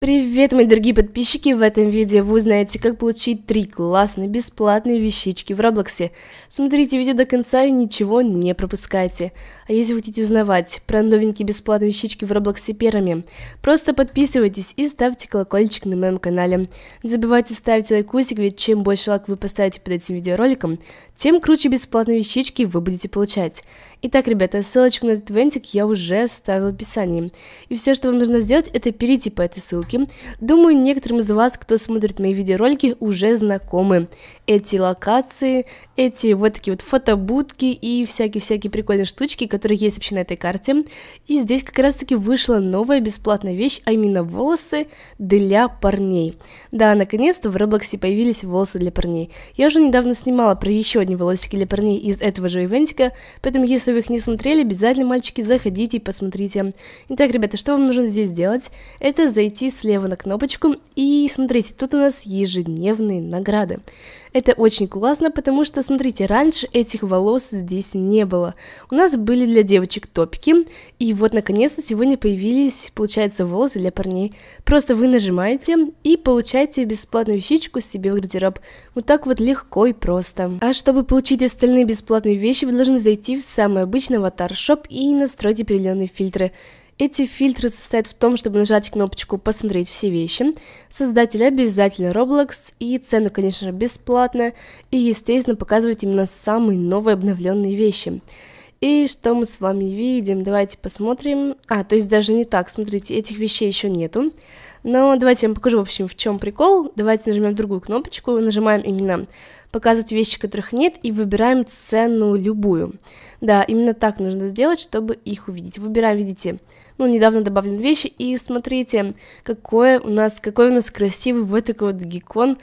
Привет, мои дорогие подписчики! В этом видео вы узнаете, как получить три классные бесплатные вещички в Роблоксе. Смотрите видео до конца и ничего не пропускайте. А если вы хотите узнавать про новенькие бесплатные вещички в Роблоксе первыми, просто подписывайтесь и ставьте колокольчик на моем канале. Не забывайте ставить лайкусик, ведь чем больше лайк вы поставите под этим видеороликом, тем круче бесплатные вещички вы будете получать. Итак, ребята, ссылочку на этот вентик я уже оставила в описании. И все, что вам нужно сделать, это перейти по этой ссылке. Думаю, некоторым из вас, кто смотрит мои видеоролики, уже знакомы. Эти локации, эти вот такие вот фотобудки и всякие-всякие прикольные штучки, которые есть вообще на этой карте. И здесь как раз-таки вышла новая бесплатная вещь, а именно волосы для парней. Да, наконец-то в Роблоксе появились волосы для парней. Я уже недавно снимала про еще сегодня волосики для парней из этого же ивентика, поэтому если вы их не смотрели, обязательно, мальчики, заходите и посмотрите. Итак, ребята, что вам нужно здесь сделать? Это зайти слева на кнопочку и смотрите, тут у нас ежедневные награды. Это очень классно, потому что, смотрите, раньше этих волос здесь не было. У нас были для девочек топики, и вот, наконец-то, сегодня появились, получается, волосы для парней. Просто вы нажимаете и получаете бесплатную вещичку себе в гардероб. Вот так вот легко и просто. А чтобы чтобы получить остальные бесплатные вещи, вы должны зайти в самый обычный аватар шоп и настроить определенные фильтры. Эти фильтры состоят в том, чтобы нажать кнопочку «Посмотреть все вещи», создатель обязательно Roblox, и цены, конечно же, бесплатно, и, естественно, показывают именно самые новые обновленные вещи. И что мы с вами видим? Давайте посмотрим. А, то есть даже не так, смотрите, этих вещей еще нету. Но давайте я вам покажу, в общем, в чем прикол. Давайте нажмем другую кнопочку, нажимаем именно показывать вещи, которых нет, и выбираем цену любую. Да, именно так нужно сделать, чтобы их увидеть. Выбираем, видите, ну, недавно добавлены вещи, и смотрите, какой у нас, какой у нас красивый вот такой вот геккон,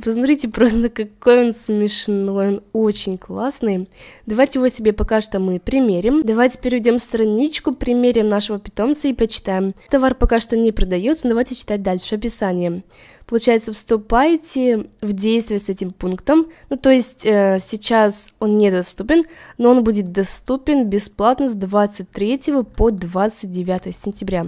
посмотрите просто, какой он смешной, он очень классный, давайте его себе пока что мы примерим, давайте перейдем страничку, примерим нашего питомца и почитаем, товар пока что не продается, давайте читать дальше описание, получается, вступаете в действие с этим пунктом. Ну, то есть э, сейчас он недоступен, но он будет доступен бесплатно с 23 по 29 сентября.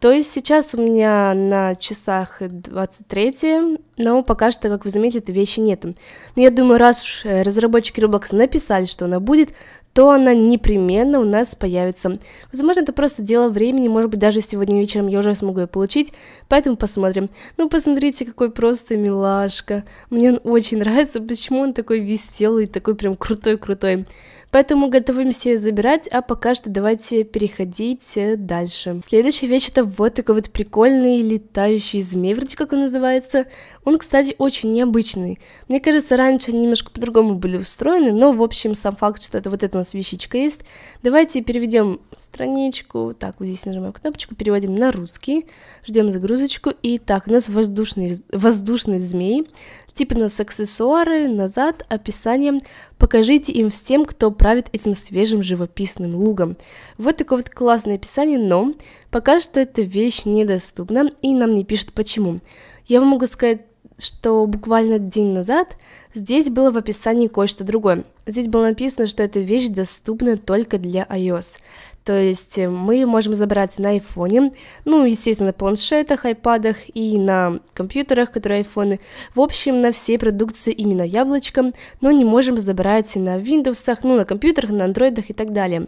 То есть сейчас у меня на часах 23, но пока что, как вы заметили, этой вещи нету. Но я думаю, раз уж э, разработчики Roblox написали, что она будет, то она непременно у нас появится. Возможно, это просто дело времени, может быть, даже сегодня вечером я уже смогу ее получить, поэтому посмотрим. Ну, посмотрите, какой просто милашка. Мне он очень нравится, почему он такой веселый, такой прям крутой-крутой. Поэтому готовимся ее забирать, а пока что давайте переходить э, дальше. Следующая вещь это вот такой вот прикольный летающий змей, вроде как он называется. Он, кстати, очень необычный. Мне кажется, раньше они немножко по-другому были устроены, но, в общем, сам факт, что это вот это нас вещичка есть. Давайте переведем страничку. Так, вот здесь нажимаем кнопочку, переводим на русский. Ждем загрузочку. И так, у нас воздушный, воздушный змей. Типа у нас аксессуары, назад, описание. Покажите им всем, кто правит этим свежим живописным лугом. Вот такое вот классное описание, но пока что эта вещь недоступна, и нам не пишут почему. Я вам могу сказать, что буквально день назад Здесь было в описании кое-что другое. Здесь было написано, что эта вещь доступна только для iOS. То есть э, мы можем забрать на айфоне, ну, естественно, на планшетах, айпадах и на компьютерах, которые айфоны. В общем, на всей продукции именно яблочко, но не можем забрать на Windows, ну, на компьютерах, на андроидах и так далее.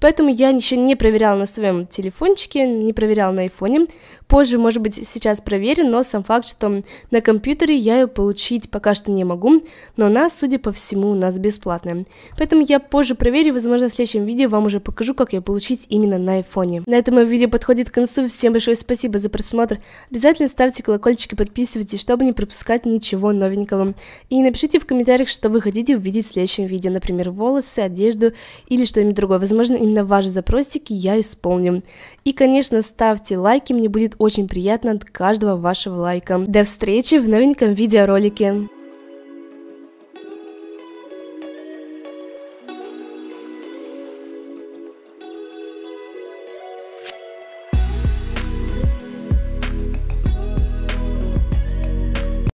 Поэтому я еще не проверяла на своем телефончике, не проверяла на айфоне. Позже, может быть, сейчас проверю, но сам факт, что на компьютере я ее получить пока что не могу, платное, но нас, судя по всему, у нас бесплатное. Поэтому я позже проверю, возможно, в следующем видео вам уже покажу, как ее получить именно на айфоне. На этом мое видео подходит к концу. Всем большое спасибо за просмотр. Обязательно ставьте колокольчик и подписывайтесь, чтобы не пропускать ничего новенького. И напишите в комментариях, что вы хотите увидеть в следующем видео, например, волосы, одежду или что-нибудь другое. Возможно, именно ваши запросики я исполню. И, конечно, ставьте лайки, мне будет очень приятно от каждого вашего лайка. До встречи в новеньком видеоролике.